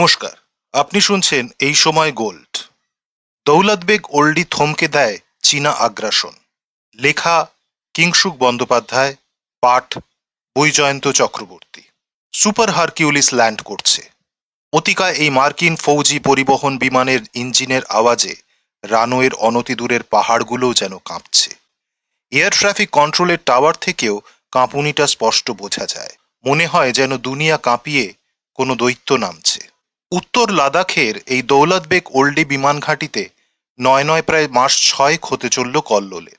নমস্কার আপনি শুনছেন এই সময় গোল্ড দৌলত বেগ ওল্ডি থমকে দেয় চীনা আগ্রাসন লেখা কিংসুক বন্দ্যোপাধ্যায় পাঠ Baijayanta Chakraborty super Hercules land করছে অতিকায় এই মার্কিন ফৌজি পরিবহন বিমানের ইঞ্জিনের আওয়াজে রানওয়ের অনতিদূরের পাহাড়গুলোও যেন কাঁপছে এয়ার ট্রাফিক কন্ট্রোলের টাওয়ার থেকেও কাঁপুনিটা স্পষ্ট বোঝা যায় মনে হয় যেন দুনিয়া কাঁপিয়ে কোনো দৈত্য নামছে উত্তর লাদাখের এই দৌলতবেগ ওল্ডি বিমান ঘাঁটিতে নয় নয় প্রায় মাস ছয়েক হতে চলল কল্লোলের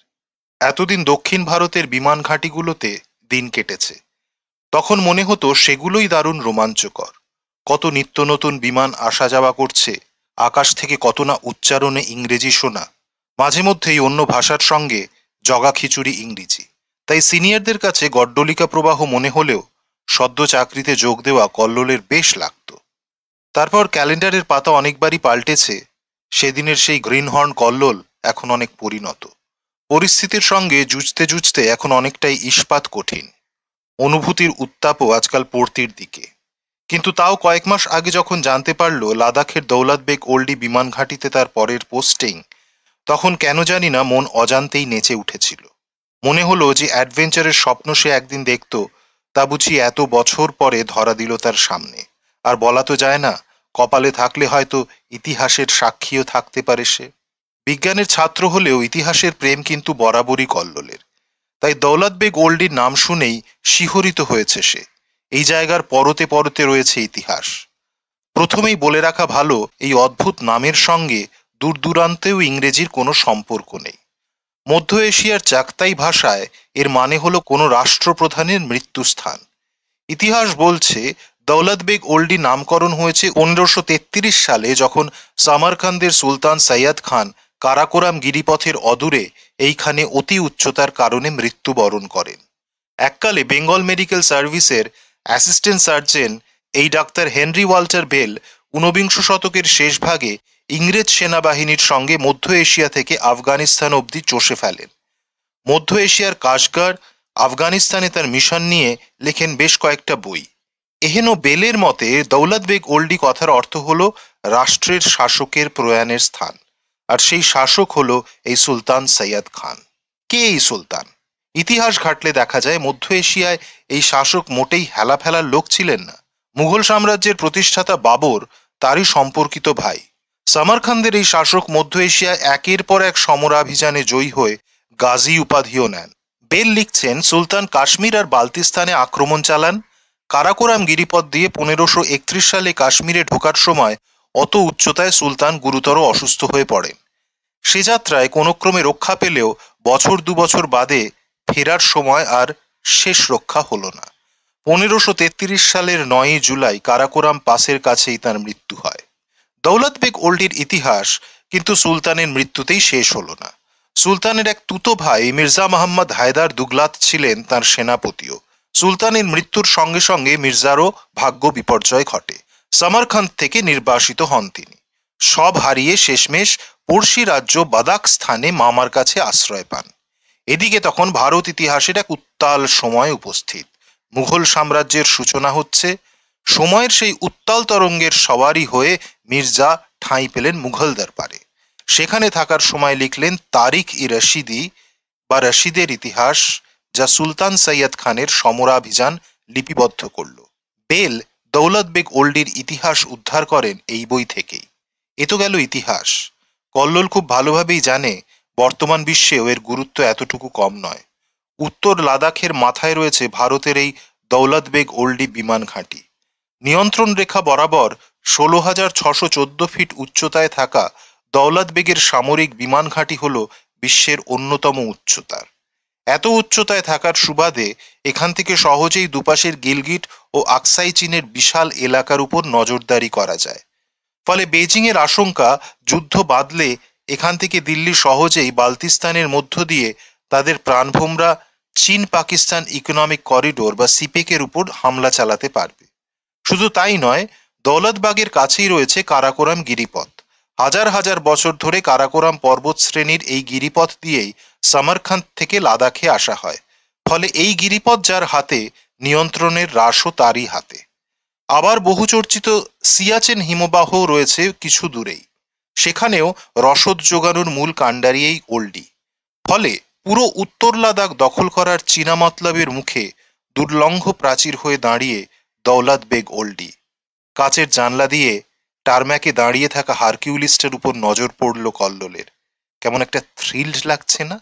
এতদিন দক্ষিণ ভারতের বিমান ঘাঁটিগুলোতে দিন কেটেছে তখন মনে হতো সেগুলোই দারুণ রোমাঞ্চকর কত নিত্য নতুন বিমান আসা যাওয়া করছে আকাশ থেকে কত না উচ্চারণে ইংরেজি শোনা মাঝে মধ্যেই অন্য ভাষার সঙ্গে জগা খিচুড়ি ইংরেজি তাই সিনিয়রদের কাছে গড্ডলিকা প্রবাহ মনে হলেও সদ্য চাকরিতে যোগ দেওয়া কল্লোলের বেশ লাগতো তারপর ক্যালেন্ডারের পাতা অনেকবারই পাল্টেছে সেদিনের সেই গ্রিনহর্ন কল্লোল এখন অনেক পরিণত পরিস্থিতির সঙ্গে জুঝতে জুঝতে এখন অনেকটাই ইস্পাত কঠিন অনুভূতির উত্তাপও আজকাল পড়তির দিকে কিন্তু তাও কয়েক মাস আগে যখন জানতে পারল লাদাখের বেগ ওল্ডি বিমান ঘাঁটিতে তার পরের পোস্টিং তখন কেন জানি না মন অজান্তেই নেচে উঠেছিল মনে হলো যে অ্যাডভেঞ্চারের স্বপ্ন সে একদিন দেখত তা বুঝি এত বছর পরে ধরা দিল তার সামনে আর বলা তো যায় না কপালে থাকলে হয়তো ইতিহাসের সাক্ষীও থাকতে পারে সে বিজ্ঞানের ছাত্র হলেও ইতিহাসের প্রেম কিন্তু বরাবরই কল্লোলের তাই দৌলত বেগ ওল্ডির নাম শুনেই শিহরিত হয়েছে সে এই জায়গার পরতে পরতে রয়েছে ইতিহাস প্রথমেই বলে রাখা ভালো এই অদ্ভুত নামের সঙ্গে দূর দূরান্তেও ইংরেজির কোনো সম্পর্ক নেই মধ্য এশিয়ার চাকতাই ভাষায় এর মানে হলো কোনো রাষ্ট্রপ্রধানের মৃত্যুস্থান ইতিহাস বলছে দৌলত বেগ ওল্ডি নামকরণ হয়েছে পনেরোশো সালে যখন সামারখান্দের সুলতান সৈয়দ খান কারাকোরাম গিরিপথের অদূরে এইখানে অতি উচ্চতার কারণে মৃত্যুবরণ করেন এককালে বেঙ্গল মেডিকেল সার্ভিসের অ্যাসিস্ট্যান্ট সার্জেন এই ডাক্তার হেনরি ওয়াল্টার বেল ঊনবিংশ শতকের শেষ ভাগে ইংরেজ সেনাবাহিনীর সঙ্গে মধ্য এশিয়া থেকে আফগানিস্তান অবধি চষে ফেলেন মধ্য এশিয়ার কাশগার আফগানিস্তানে তার মিশন নিয়ে লেখেন বেশ কয়েকটা বই এহেন বেলের মতে দৌলত বেগ ওল্ডি কথার অর্থ হল রাষ্ট্রের শাসকের প্রয়াণের স্থান আর সেই শাসক হল এই সুলতান সৈয়দ খান কে এই সুলতান ইতিহাস ঘাটলে দেখা যায় মধ্য এশিয়ায় এই শাসক মোটেই হেলাফেলার লোক ছিলেন না মুঘল সাম্রাজ্যের প্রতিষ্ঠাতা বাবর তারই সম্পর্কিত ভাই সামারখানদের এই শাসক মধ্য এশিয়ায় একের পর এক সমরাভিযানে জয়ী হয়ে গাজী উপাধিও নেন বেল লিখছেন সুলতান কাশ্মীর আর বালতিস্তানে আক্রমণ চালান কারাকোরাম গিরিপথ দিয়ে পনেরোশো একত্রিশ সালে কাশ্মীরে ঢোকার সময় অত উচ্চতায় সুলতান গুরুতর অসুস্থ হয়ে পড়ে সে যাত্রায় কোনো ক্রমে রক্ষা পেলেও বছর দু বছর বাদে ফেরার সময় আর শেষ রক্ষা হল না পনেরোশো তেত্রিশ সালের নয়ই জুলাই কারাকোরাম পাসের কাছেই তার মৃত্যু হয় দৌলত বেগ ওল্ডির ইতিহাস কিন্তু সুলতানের মৃত্যুতেই শেষ হলো না সুলতানের এক তুতো ভাই মির্জা মোহাম্মদ হায়দার দুগলাত ছিলেন তার সেনাপতিও সুলতানের মৃত্যুর সঙ্গে সঙ্গে মির্জারও ভাগ্য বিপর্যয় ঘটে সামারখান থেকে নির্বাসিত হন তিনি সব হারিয়ে শেষমেশ পড়শি রাজ্য বাদাক স্থানে মামার কাছে আশ্রয় পান এদিকে তখন ভারত ইতিহাসের এক উত্তাল সময় উপস্থিত মুঘল সাম্রাজ্যের সূচনা হচ্ছে সময়ের সেই উত্তাল তরঙ্গের সওয়ারি হয়ে মির্জা ঠাঁই পেলেন মুঘল দরবারে সেখানে থাকার সময় লিখলেন তারিখ ই রশিদি বা রশিদের ইতিহাস যা সুলতান সৈয়দ খানের সমরাভিযান লিপিবদ্ধ করল বেল দৌলত বেগ ওল্ডির ইতিহাস উদ্ধার করেন এই বই থেকেই এ তো গেল ইতিহাস কল্লোল খুব ভালোভাবেই জানে বর্তমান বিশ্বেও এর গুরুত্ব এতটুকু কম নয় উত্তর লাদাখের মাথায় রয়েছে ভারতের এই দৌলত বেগ ওল্ডি বিমান ঘাঁটি নিয়ন্ত্রণ রেখা বরাবর ষোলো হাজার ছশো চোদ্দ ফিট উচ্চতায় থাকা দৌলত বেগের সামরিক বিমান ঘাঁটি হল বিশ্বের অন্যতম উচ্চতার এত উচ্চতায় থাকার সুবাদে এখান থেকে সহজেই দুপাশের গিলগিট ও আকসাই চীনের বিশাল এলাকার উপর নজরদারি করা যায় ফলে বেজিংয়ের আশঙ্কা যুদ্ধ বাদলে এখান থেকে দিল্লি সহজেই বালতিস্তানের মধ্য দিয়ে তাদের প্রাণভোমরা চীন পাকিস্তান ইকোনমিক করিডোর বা সিপেকের উপর হামলা চালাতে পারবে শুধু তাই নয় দৌলতবাগের কাছেই রয়েছে কারাকোরাম গিরিপথ হাজার হাজার বছর ধরে কারাকোরাম পর্বত শ্রেণীর এই গিরিপথ দিয়েই সামারখান্দ থেকে লাদাখে আসা হয় ফলে এই গিরিপথ যার হাতে নিয়ন্ত্রণের হ্রাসও তারই হাতে আবার বহুচর্চিত সিয়াচেন হিমবাহ রয়েছে কিছু দূরেই সেখানেও রসদ যোগানোর মূল কাণ্ডারি এই ওল্ডি ফলে পুরো উত্তর লাদাখ দখল করার চীনা মতলবের মুখে দুর্লঙ্ঘ প্রাচীর হয়ে দাঁড়িয়ে দৌলাত বেগ ওল্ডি কাচের জানলা দিয়ে টারম্যাকে দাঁড়িয়ে থাকা হারকিউলিস্টের উপর নজর পড়ল কল্ললের কেমন একটা থ্রিল্ড লাগছে না